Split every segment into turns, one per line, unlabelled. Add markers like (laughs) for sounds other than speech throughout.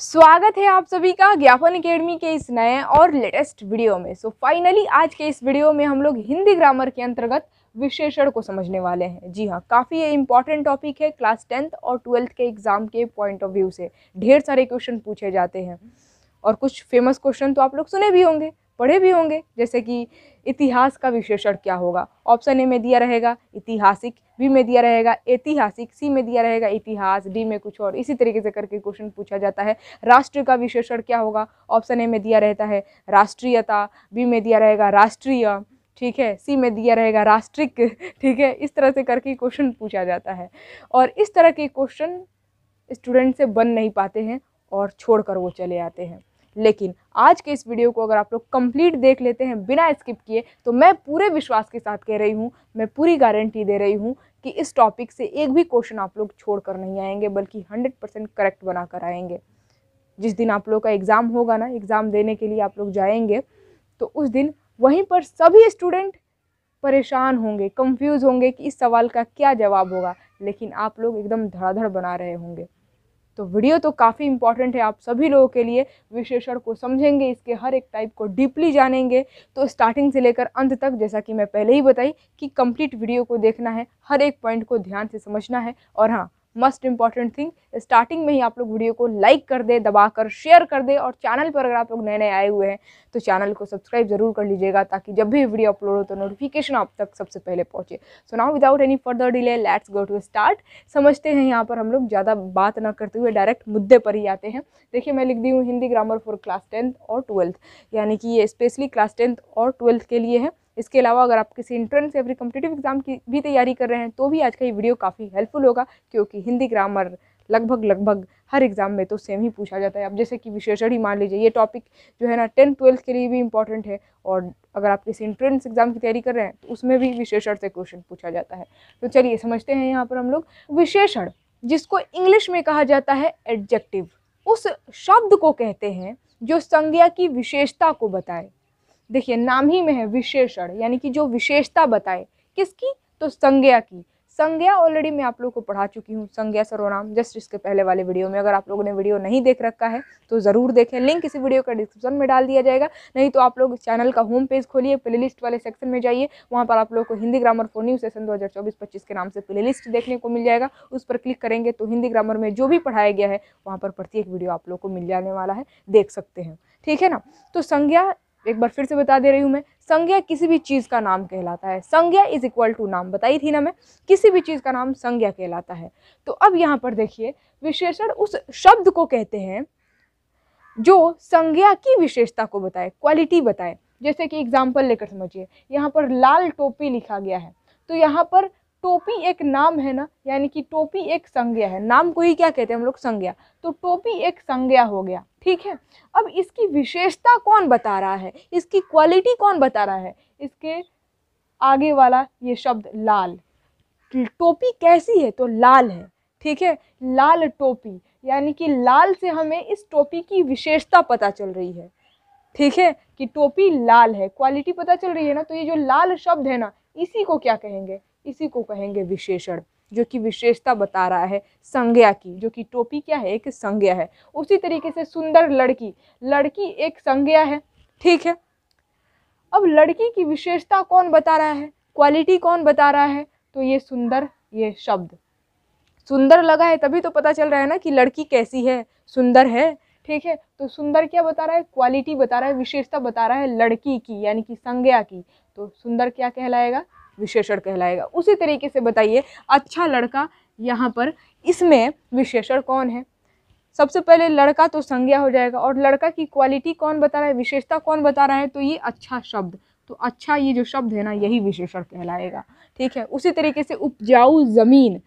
स्वागत है आप सभी का ज्ञापन अकेडमी के इस नए और लेटेस्ट वीडियो में सो so, फाइनली आज के इस वीडियो में हम लोग हिंदी ग्रामर के अंतर्गत विशेषण को समझने वाले हैं जी हाँ काफ़ी ये इंपॉर्टेंट टॉपिक है क्लास टेंथ और ट्वेल्थ के एग्ज़ाम के पॉइंट ऑफ व्यू से ढेर सारे क्वेश्चन पूछे जाते हैं और कुछ फेमस क्वेश्चन तो आप लोग सुने भी होंगे पढ़े भी होंगे जैसे कि इतिहास का विशेषण क्या होगा ऑप्शन ए में दिया रहेगा ऐतिहासिक बी में दिया रहेगा ऐतिहासिक सी में दिया रहेगा इतिहास डी में कुछ और इसी तरीके से करके क्वेश्चन पूछा जाता है राष्ट्र का विशेषण क्या होगा ऑप्शन ए में दिया रहता है राष्ट्रीयता बी में दिया रहेगा राष्ट्रीय ठीक है सी में दिया रहेगा राष्ट्रिक (laughs) ठीक है इस तरह से करके क्वेश्चन पूछा जाता है और इस तरह के क्वेश्चन स्टूडेंट से बन नहीं पाते हैं और छोड़ कर वो चले आते हैं लेकिन आज के इस वीडियो को अगर आप लोग कंप्लीट देख लेते हैं बिना स्किप किए तो मैं पूरे विश्वास के साथ कह रही हूँ मैं पूरी गारंटी दे रही हूँ कि इस टॉपिक से एक भी क्वेश्चन आप लोग छोड़ कर नहीं आएंगे बल्कि हंड्रेड परसेंट करेक्ट बना कर आएंगे जिस दिन आप लोग का एग्ज़ाम होगा ना एग्ज़ाम देने के लिए आप लोग जाएंगे तो उस दिन वहीं पर सभी स्टूडेंट परेशान होंगे कंफ्यूज होंगे कि इस सवाल का क्या जवाब होगा लेकिन आप लोग एकदम धड़ाधड़ बना रहे होंगे तो वीडियो तो काफ़ी इंपॉर्टेंट है आप सभी लोगों के लिए विशेषण को समझेंगे इसके हर एक टाइप को डीपली जानेंगे तो स्टार्टिंग से लेकर अंत तक जैसा कि मैं पहले ही बताई कि कंप्लीट वीडियो को देखना है हर एक पॉइंट को ध्यान से समझना है और हाँ मस्ट इम्पॉर्टेंट थिंग स्टार्टिंग में ही आप लोग वीडियो को लाइक कर दे दबा कर शेयर कर दे और चैनल पर अगर आप लोग नए नए आए हुए हैं तो चैनल को सब्सक्राइब जरूर कर लीजिएगा ताकि जब भी वीडियो अपलोड हो तो नोटिफिकेशन आप तक सबसे पहले पहुँचे so now without any further delay let's go to start समझते हैं यहाँ पर हम लोग ज़्यादा बात ना करते हुए डायरेक्ट मुद्दे पर ही आते हैं देखिए मैं लिख दी हूँ Hindi grammar for class tenth और ट्वेल्थ यानी कि ये स्पेशली क्लास टेंथ और ट्वेल्थ के लिए है इसके अलावा अगर आप किसी इंट्रेंस या फिर कम्पिटेटिव एग्जाम की भी तैयारी कर रहे हैं तो भी आज का ये वीडियो काफ़ी हेल्पफुल होगा क्योंकि हिंदी ग्रामर लगभग लगभग हर एग्ज़ाम में तो सेम ही पूछा जाता है अब जैसे कि विशेषण ही मान लीजिए ये टॉपिक जो है ना टेंथ ट्वेल्थ के लिए भी इंपॉर्टेंट है और अगर आप किसी इंट्रेंस एग्ज़ाम की तैयारी कर रहे हैं तो उसमें भी विशेषण से क्वेश्चन पूछा जाता है तो चलिए समझते हैं यहाँ पर हम लोग विशेषण जिसको इंग्लिश में कहा जाता है एडजेक्टिव उस शब्द को कहते हैं जो संज्ञा की विशेषता को बताए देखिए नाम ही में है विशेषण यानी कि जो विशेषता बताए किसकी तो संज्ञा की संज्ञा ऑलरेडी मैं आप लोग को पढ़ा चुकी हूँ संज्ञा सरोनाम जस्ट इसके पहले वाले वीडियो में अगर आप लोगों ने वीडियो नहीं देख रखा है तो ज़रूर देखें लिंक इसी वीडियो का डिस्क्रिप्शन में डाल दिया जाएगा नहीं तो आप लोग चैनल का होम पेज खोलिए प्लेलिस्ट वाले सेक्शन में जाइए वहाँ पर आप लोग को Hindi grammar for new session दो हज़ार के नाम से लिस्ट देखने को मिल जाएगा उस पर क्लिक करेंगे तो हिंदी ग्रामर में जो भी पढ़ाया गया है वहाँ पर प्रत्येक वीडियो आप लोग को मिल जाने वाला है देख सकते हैं ठीक है ना तो संज्ञा एक बार फिर से बता दे रही हूँ मैं संज्ञा किसी भी चीज़ का नाम कहलाता है संज्ञा इज इक्वल टू नाम बताई थी ना मैं किसी भी चीज़ का नाम संज्ञा कहलाता है तो अब यहाँ पर देखिए विशेषण उस शब्द को कहते हैं जो संज्ञा की विशेषता को बताए क्वालिटी बताए जैसे कि एग्जाम्पल लेकर समझिए यहाँ पर लाल टोपी लिखा गया है तो यहाँ पर टोपी एक नाम है ना यानी कि टोपी एक संज्ञा है नाम को ही क्या कहते हैं हम लोग संज्ञा तो टोपी एक संज्ञा हो गया ठीक है अब इसकी विशेषता कौन बता रहा है इसकी क्वालिटी कौन बता रहा है इसके आगे वाला ये शब्द लाल टोपी कैसी है तो लाल है ठीक है लाल टोपी यानी कि लाल से हमें इस टोपी की विशेषता पता चल रही है ठीक है कि टोपी लाल है क्वालिटी पता चल रही है ना तो ये जो लाल शब्द है ना इसी को क्या कहेंगे इसी को कहेंगे विशेषण जो कि विशेषता बता रहा है संज्ञा की जो कि टोपी क्या है एक संज्ञा है उसी तरीके से सुंदर लड़की लड़की एक संज्ञा है ठीक है अब लड़की की विशेषता कौन बता रहा है क्वालिटी कौन बता रहा है तो ये सुंदर ये शब्द सुंदर लगा है तभी तो पता चल रहा है ना कि लड़की कैसी है सुंदर है ठीक है तो सुंदर क्या बता रहा है क्वालिटी बता रहा है विशेषता बता रहा है लड़की की यानी कि संज्ञा की तो सुंदर क्या कहलाएगा विशेषण कहलाएगा उसी तरीके से बताइए अच्छा लड़का यहाँ पर इसमें विशेषण कौन है सबसे पहले लड़का तो संज्ञा हो जाएगा और लड़का की क्वालिटी कौन बता रहा है विशेषता कौन बता रहा है तो ये अच्छा शब्द तो अच्छा ये जो शब्द है ना यही विशेषण कहलाएगा ठीक है उसी तरीके से उपजाऊ ज़मीन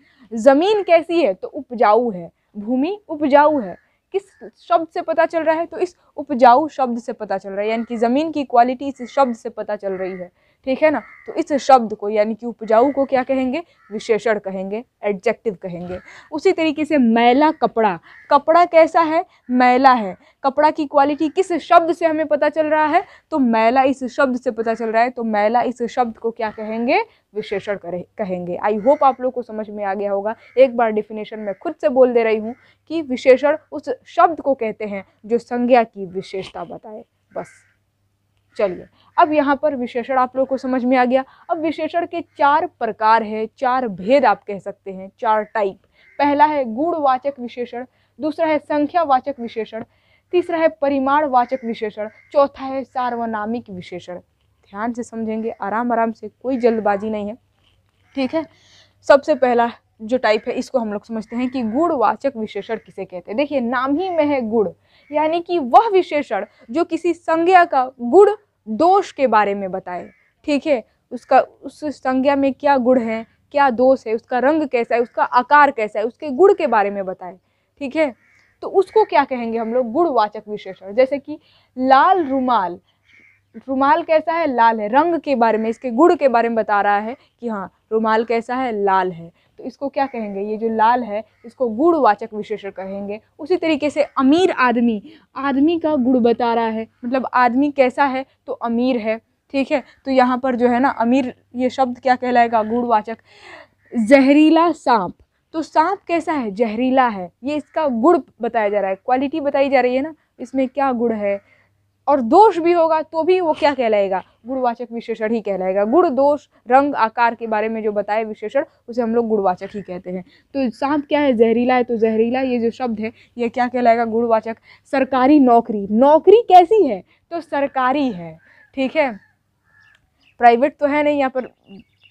ज़मीन कैसी है तो उपजाऊ है भूमि उपजाऊ है किस शब्द से पता चल रहा है तो इस उपजाऊ शब्द से पता चल रहा है यानी कि ज़मीन की क्वालिटी इस शब्द से पता चल रही है ठीक है ना तो इस शब्द को यानी कि उपजाऊ को क्या कहेंगे विशेषण कहेंगे एडजेक्टिव कहेंगे उसी तरीके से मैला कपड़ा कपड़ा कैसा है मैला है कपड़ा की क्वालिटी किस शब्द से हमें पता चल रहा है तो मैला इस शब्द से पता चल रहा है तो मैला इस शब्द को क्या कहेंगे विशेषण कहेंगे आई होप आप लोग को समझ में आ गया होगा एक बार डिफिनेशन मैं खुद से बोल दे रही हूँ कि विशेषण उस शब्द को कहते हैं जो संज्ञा की विशेषता बताए बस चलिए अब यहाँ पर विशेषण आप लोग को समझ में आ गया अब विशेषण के चार प्रकार हैं चार भेद आप कह सकते हैं चार टाइप पहला है गुणवाचक विशेषण दूसरा है संख्यावाचक विशेषण तीसरा है परिमाणवाचक विशेषण चौथा है सार्वनामिक विशेषण ध्यान से समझेंगे आराम आराम से कोई जल्दबाजी नहीं है ठीक है सबसे पहला जो टाइप है इसको हम लोग समझते हैं कि गुणवाचक विशेषण किसे कहते हैं देखिए नाम ही में है गुण यानी कि वह विशेषण जो किसी संज्ञा का गुण दोष के बारे में बताए ठीक है उसका उस संज्ञा में क्या गुण है क्या दोष है उसका रंग कैसा है उसका आकार कैसा है उसके गुण के बारे में बताए ठीक है तो उसको क्या कहेंगे हम लोग गुणवाचक विशेषण जैसे कि लाल रुमाल रुमाल कैसा है लाल है रंग के बारे में इसके गुड़ के बारे में बता रहा है कि हाँ रुमाल कैसा है लाल है तो इसको क्या कहेंगे ये जो लाल है इसको गुणवाचक विशेषण कहेंगे उसी तरीके से अमीर आदमी आदमी का गुण बता रहा है मतलब आदमी कैसा है तो अमीर है ठीक है तो यहाँ पर जो है ना अमीर ये शब्द क्या कहलाएगा गुणवाचक जहरीला सांप तो सांप कैसा है जहरीला है ये इसका गुण बताया जा रहा है क्वालिटी बताई जा रही है ना इसमें क्या गुण है और दोष भी होगा तो भी वो क्या कहलाएगा गुणवाचक विशेषण ही कहलाएगा गुण दोष रंग आकार के बारे में जो बताए विशेषण उसे हम लोग गुणवाचक ही कहते हैं तो सांप क्या है जहरीला है तो जहरीला ये जो शब्द है ये क्या कहलाएगा गुणवाचक सरकारी नौकरी नौकरी कैसी है तो सरकारी है ठीक है प्राइवेट तो है नहीं यहाँ पर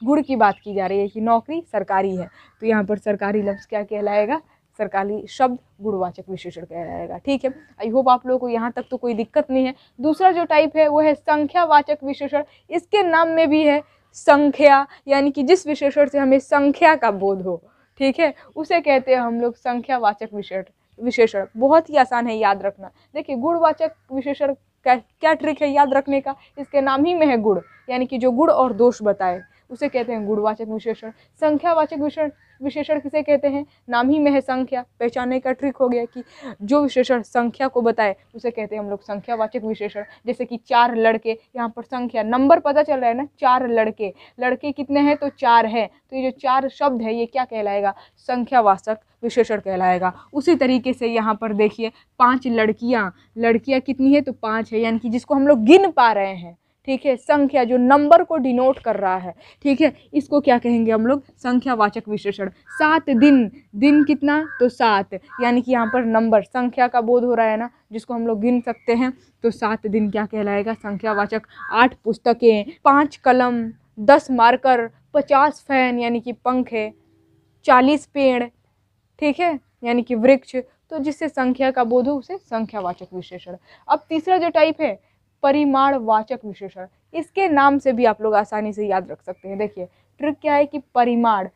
गुड़ की बात की जा रही है कि नौकरी सरकारी है तो यहाँ पर सरकारी लफ्ज़ क्या कहलाएगा सरकारी शब्द गुणवाचक विशेषण कह जाएगा ठीक है आई होप आप लोगों को यहाँ तक तो कोई दिक्कत नहीं है दूसरा जो टाइप है वो है संख्यावाचक विशेषण इसके नाम में भी है संख्या यानी कि जिस विशेषण से हमें संख्या का बोध हो ठीक है उसे कहते हैं हम लोग संख्यावाचक विशेषण विशेषण बहुत ही आसान है याद रखना देखिए गुणवाचक विशेषण क्या क्या ट्रिक है याद रखने का इसके नाम ही में है गुण यानी कि जो गुण और दोष बताए उसे कहते हैं गुणवाचक विशेषण संख्यावाचक विशेषण विशेषण किसे कहते हैं नाम ही में है संख्या पहचानने का ट्रिक हो गया कि जो विशेषण संख्या को बताए उसे कहते हैं हम लोग संख्यावाचक विशेषण जैसे कि चार लड़के यहाँ पर संख्या नंबर पता चल रहा है ना चार लड़के लड़के कितने हैं तो चार हैं तो ये जो चार शब्द है ये क्या कहलाएगा संख्यावाचक विशेषण कहलाएगा उसी तरीके से यहाँ पर देखिए पांच लड़कियाँ लड़कियाँ कितनी है तो पाँच है यानी कि जिसको हम लोग गिन पा रहे हैं ठीक है संख्या जो नंबर को डिनोट कर रहा है ठीक है इसको क्या कहेंगे हम लोग संख्यावाचक विशेषण सात दिन दिन कितना तो सात यानी कि यहाँ पर नंबर संख्या का बोध हो रहा है ना जिसको हम लोग गिन सकते हैं तो सात दिन क्या कहलाएगा संख्यावाचक आठ पुस्तकें पाँच कलम दस मार्कर पचास फैन यानी कि पंखे चालीस पेड़ ठीक है यानी कि वृक्ष तो जिससे संख्या का बोध हो उसे संख्यावाचक विशेषण अब तीसरा जो टाइप है परिमाणवाचक विशेषण इसके नाम से भी आप लोग आसानी से याद रख सकते हैं देखिए ट्रिक क्या है कि परिमाण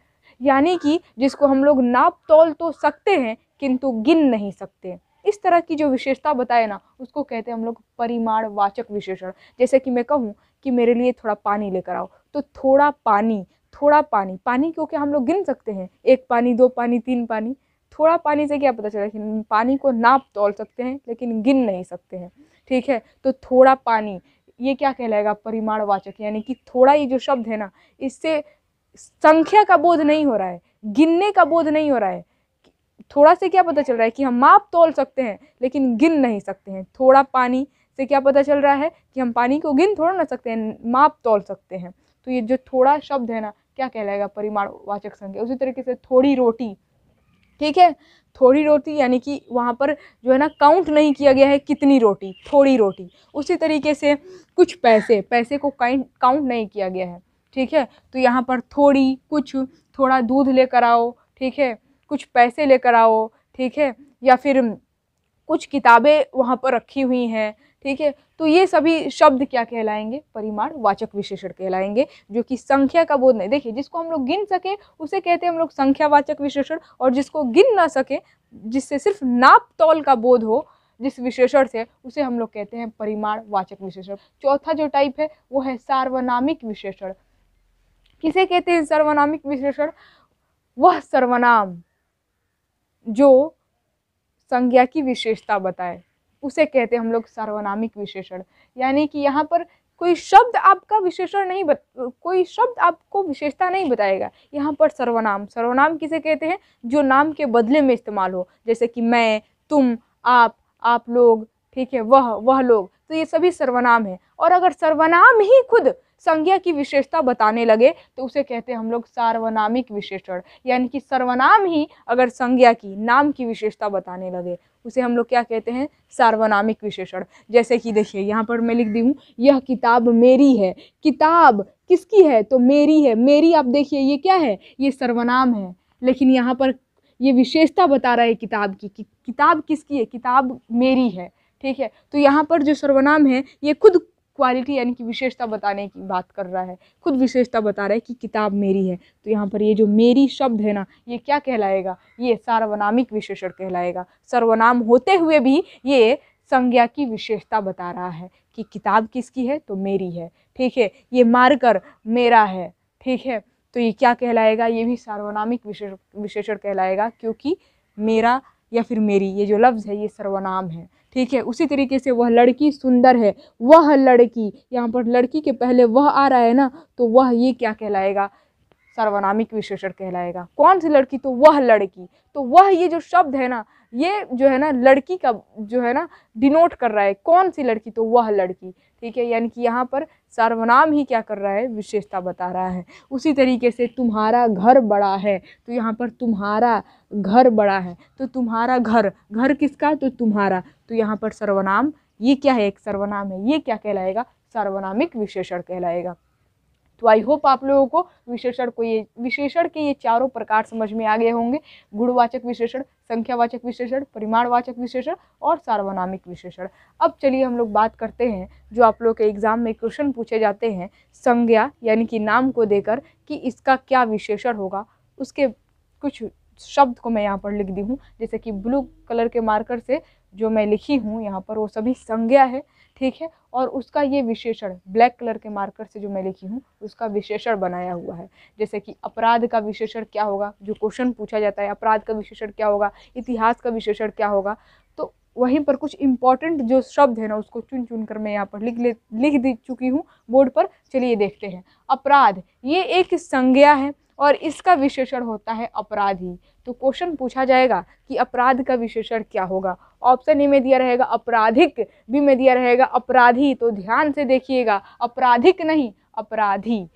यानी कि जिसको हम लोग नाप तोल तो सकते हैं किंतु गिन नहीं सकते इस तरह की जो विशेषता बताए ना उसको कहते हैं हम लोग परिमाणवाचक विशेषण जैसे कि मैं कहूँ कि मेरे लिए थोड़ा पानी लेकर आओ तो थोड़ा पानी थोड़ा पानी पानी क्योंकि हम लोग गिन सकते हैं एक पानी दो पानी तीन पानी थोड़ा पानी से क्या पता चला कि पानी को नाप तोल सकते हैं लेकिन गिन नहीं सकते हैं ठीक है तो थोड़ा पानी ये क्या कहलाएगा परिमाणवाचक यानी कि थोड़ा ये जो शब्द है ना इससे संख्या का बोध नहीं हो रहा है गिनने का बोध नहीं हो रहा है थोड़ा से क्या पता चल रहा है कि हम माप तोल सकते हैं लेकिन गिन नहीं सकते हैं थोड़ा पानी से क्या पता चल रहा है कि हम पानी को गिन थोड़ा ना सकते हैं माप तोल सकते हैं तो ये जो थोड़ा शब्द है ना क्या कहलाएगा परिमाणवाचक संख्या उसी तरीके से थोड़ी रोटी ठीक है थोड़ी रोटी यानी कि वहाँ पर जो है ना काउंट नहीं किया गया है कितनी रोटी थोड़ी रोटी उसी तरीके से कुछ पैसे पैसे को काउंट नहीं किया गया है ठीक है तो यहाँ पर थोड़ी कुछ थोड़ा दूध लेकर आओ ठीक है कुछ पैसे लेकर आओ ठीक है या फिर कुछ किताबें वहाँ पर रखी हुई हैं ठीक है तो ये सभी शब्द क्या कहलाएंगे परिमाण वाचक विशेषण कहलाएंगे जो कि संख्या का बोध नहीं देखिए जिसको हम लोग गिन सके उसे कहते हैं हम लोग संख्यावाचक विशेषण और जिसको गिन ना सके जिससे सिर्फ नाप तौल का बोध हो जिस विशेषण से उसे हम लोग कहते हैं परिमाण वाचक विशेषण चौथा जो टाइप है वो है सार्वनामिक विशेषण किसे कहते हैं सर्वनामिक विशेषण वह सर्वनाम जो संज्ञा की विशेषता बताए उसे कहते हैं हम लोग सर्वनामिक विशेषण यानी कि यहाँ पर कोई शब्द आपका विशेषण नहीं बत कोई शब्द आपको विशेषता नहीं बताएगा यहाँ पर सर्वनाम सर्वनाम किसे कहते हैं जो नाम के बदले में इस्तेमाल हो जैसे कि मैं तुम आप आप लोग ठीक है वह वह लोग तो ये सभी सर्वनाम है और अगर सर्वनाम ही खुद संज्ञा की विशेषता बताने लगे तो उसे कहते हैं हम लोग सार्वनामिक विशेषण यानी कि सर्वनाम ही अगर संज्ञा की नाम की विशेषता बताने लगे उसे हम लोग क्या कहते हैं सार्वनामिक विशेषण जैसे कि देखिए यहाँ पर मैं लिख दी हूँ यह किताब मेरी है किताब किसकी है तो मेरी है मेरी आप देखिए ये क्या है ये सर्वनाम है लेकिन यहाँ पर ये विशेषता बता रहा है किताब की कि किताब किसकी है किताब मेरी है ठीक है तो यहाँ पर जो सर्वनाम है ये खुद क्वालिटी यानी कि विशेषता बताने की बात कर रहा है खुद विशेषता बता रहा है कि किताब मेरी है तो यहाँ पर ये जो मेरी शब्द है ना ये क्या कहलाएगा ये सार्वनामिक विशेषण कहलाएगा सर्वनाम होते हुए भी ये संज्ञा की विशेषता बता रहा है कि किताब किसकी है तो मेरी है ठीक है ये मारकर मेरा है ठीक है तो ये क्या कहलाएगा ये भी सार्वनामिक विशेष विशेषण कहलाएगा क्योंकि मेरा या फिर मेरी ये जो लफ्ज़ है ये सर्वनाम है ठीक है उसी तरीके से वह लड़की सुंदर है वह लड़की यहाँ पर लड़की के पहले वह आ रहा है ना तो वह ये क्या कहलाएगा सर्वनामिक विशेषण कहलाएगा कौन सी लड़की तो वह लड़की तो वह ये जो शब्द है ना ये जो है ना लड़की का जो है ना डिनोट कर रहा है कौन सी लड़की तो वह लड़की ठीक है यानी कि यहाँ पर सर्वनाम ही क्या कर रहा है विशेषता बता रहा है उसी तरीके से तुम्हारा घर बड़ा है तो यहाँ पर तुम्हारा घर बड़ा है तो तुम्हारा घर घर किसका तो तुम्हारा तो यहाँ पर सर्वनाम ये क्या है एक सर्वनाम है ये क्या कहलाएगा सार्वनामिक विशेषण कहलाएगा तो आई होप आप लोगों को विशेषण को ये विशेषण के ये चारों प्रकार समझ में आ गए होंगे गुणवाचक विशेषण संख्यावाचक विशेषण परिमाणवाचक विशेषण और सार्वनामिक विशेषण अब चलिए हम लोग बात करते हैं जो आप लोग के एग्ज़ाम में क्वेश्चन पूछे जाते हैं संज्ञा यानी कि नाम को देकर कि इसका क्या विशेषण होगा उसके कुछ शब्द को मैं यहाँ पर लिख दी हूँ जैसे कि ब्लू कलर के मार्कर से जो मैं लिखी हूँ यहाँ पर वो सभी संज्ञा है ठीक है और उसका ये विशेषण ब्लैक कलर के मार्कर से जो मैं लिखी हूँ उसका विशेषण बनाया हुआ है जैसे कि अपराध का विशेषण क्या होगा जो क्वेश्चन पूछा जाता है अपराध का विशेषण क्या होगा इतिहास का विशेषण क्या होगा तो वहीं पर कुछ इंपॉर्टेंट जो शब्द है ना उसको चुन चुन कर मैं यहाँ पर लिख ले लिख दे चुकी हूँ बोर्ड पर चलिए देखते हैं अपराध ये एक संज्ञा है और इसका विशेषण होता है अपराधी तो क्वेश्चन पूछा जाएगा कि अपराध का विशेषण क्या होगा ऑप्शन ए में दिया रहेगा अपराधिक बी में दिया रहेगा अपराधी तो ध्यान से देखिएगा अपराधिक नहीं अपराधी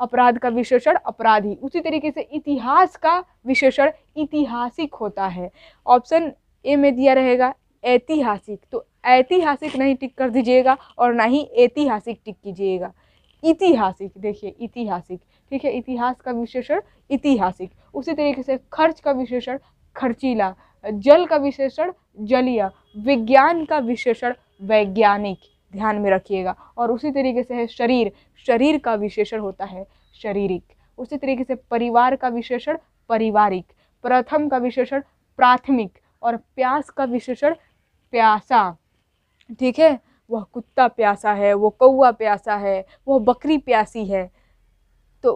अपराध का विशेषण अपराधी उसी तरीके से इतिहास का विशेषण इतिहासिक होता है ऑप्शन ए में दिया रहेगा ऐतिहासिक तो ऐतिहासिक नहीं टिक कर दीजिएगा और ना ही ऐतिहासिक टिक कीजिएगा ऐतिहासिक देखिए ऐतिहासिक ठीक है इतिहास का विशेषण ऐतिहासिक उसी तरीके से खर्च का विशेषण खर्चीला जल का विशेषण जलीय विज्ञान का विशेषण वैज्ञानिक ध्यान में रखिएगा और उसी तरीके से है शरीर शरीर का विशेषण होता है शारीरिक उसी तरीके से परिवार का विशेषण पारिवारिक प्रथम का विशेषण प्राथमिक और प्यास का विशेषण प्यासा ठीक है वह कुत्ता प्यासा है वो कौआ प्यासा है वह बकरी प्यासी है तो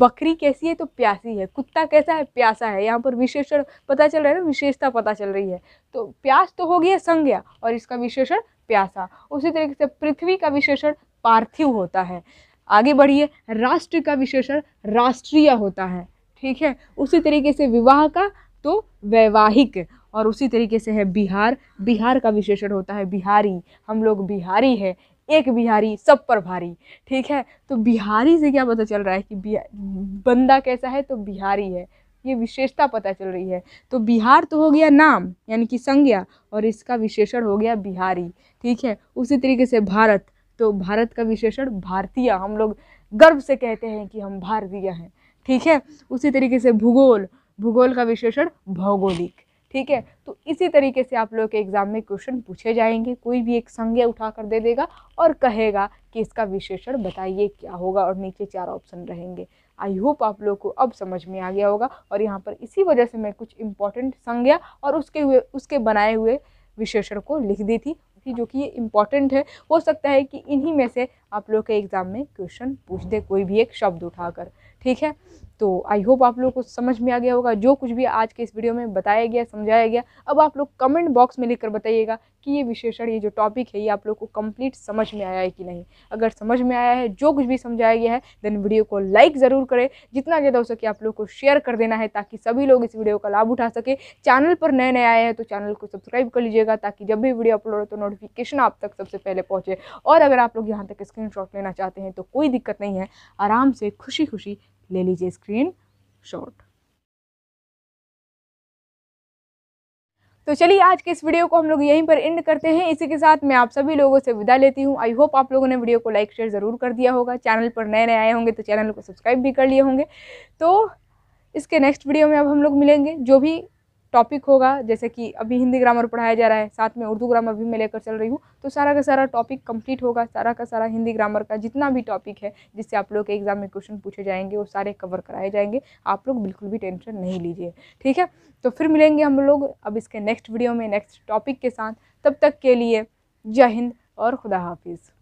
बकरी कैसी है तो प्यासी है कुत्ता कैसा है प्यासा है यहाँ पर विशेषण पता चल रहा है ना विशेषता पता चल रही है तो प्यास तो हो गई है संज्ञा और इसका विशेषण प्यासा उसी तरीके से पृथ्वी का विशेषण पार्थिव होता है आगे बढ़िए राष्ट्र का विशेषण राष्ट्रीय होता है ठीक है उसी तरीके से विवाह का तो वैवाहिक और उसी तरीके से है बिहार बिहार का विशेषण होता है बिहारी हम लोग बिहारी है एक बिहारी सब पर भारी ठीक है तो बिहारी से क्या पता चल रहा है कि बंदा कैसा है तो बिहारी है ये विशेषता पता चल रही है तो बिहार तो हो गया नाम यानी कि संज्ञा और इसका विशेषण हो गया बिहारी ठीक है उसी तरीके से भारत तो भारत का विशेषण भारतीय हम लोग गर्व से कहते हैं कि हम भारतीय हैं ठीक है उसी तरीके से भूगोल भूगोल का विशेषण भौगोलिक ठीक है तो इसी तरीके से आप लोग के एग्ज़ाम में क्वेश्चन पूछे जाएंगे कोई भी एक संज्ञा उठा कर दे देगा और कहेगा कि इसका विशेषण बताइए क्या होगा और नीचे चार ऑप्शन रहेंगे आई होप आप लोग को अब समझ में आ गया होगा और यहाँ पर इसी वजह से मैं कुछ इम्पॉर्टेंट संज्ञा और उसके हुए उसके बनाए हुए विशेषण को लिख दी थी जो कि ये इम्पॉर्टेंट है हो सकता है कि इन्हीं में से आप लोग के एग्ज़ाम में क्वेश्चन पूछ दे कोई भी एक शब्द उठाकर ठीक है तो आई होप आप लोगों को समझ में आ गया होगा जो कुछ भी आज के इस वीडियो में बताया गया समझाया गया अब आप लोग कमेंट बॉक्स में लिखकर बताइएगा कि ये विशेषण ये जो टॉपिक है ये आप लोग को कंप्लीट समझ में आया है कि नहीं अगर समझ में आया है जो कुछ भी समझाया गया है देन वीडियो को लाइक ज़रूर करें जितना ज़्यादा हो सके आप लोग को शेयर कर देना है ताकि सभी लोग इस वीडियो का लाभ उठा सके चैनल पर नए नए आए हैं तो चैनल को सब्सक्राइब कर लीजिएगा ताकि जब भी वीडियो अपलोड हो तो नोटिफिकेशन आप तक सबसे पहले पहुँचे और अगर आप लोग यहाँ तक स्क्रीन लेना चाहते हैं तो कोई दिक्कत नहीं है आराम से खुशी खुशी ले लीजिए स्क्रीन शॉट तो चलिए आज के इस वीडियो को हम लोग यहीं पर एंड करते हैं इसी के साथ मैं आप सभी लोगों से विदा लेती हूँ आई होप आप लोगों ने वीडियो को लाइक शेयर ज़रूर कर दिया होगा चैनल पर नए नए आए होंगे तो चैनल को सब्सक्राइब भी कर लिए होंगे तो इसके नेक्स्ट वीडियो में अब हम लोग मिलेंगे जो भी टॉपिक होगा जैसे कि अभी हिंदी ग्रामर पढ़ाया जा रहा है साथ में उर्दू ग्रामर भी मैं लेकर चल रही हूँ तो सारा का सारा टॉपिक कंप्लीट होगा सारा का सारा हिंदी ग्रामर का जितना भी टॉपिक है जिससे आप लोग के एग्ज़ाम में क्वेश्चन पूछे जाएंगे वो सारे कवर कराए जाएंगे आप लोग बिल्कुल भी टेंशन नहीं लीजिए ठीक है तो फिर मिलेंगे हम लोग अब इसके नेक्स्ट वीडियो में नेक्स्ट टॉपिक के साथ तब तक के लिए जय हिंद और खुदा हाफिज़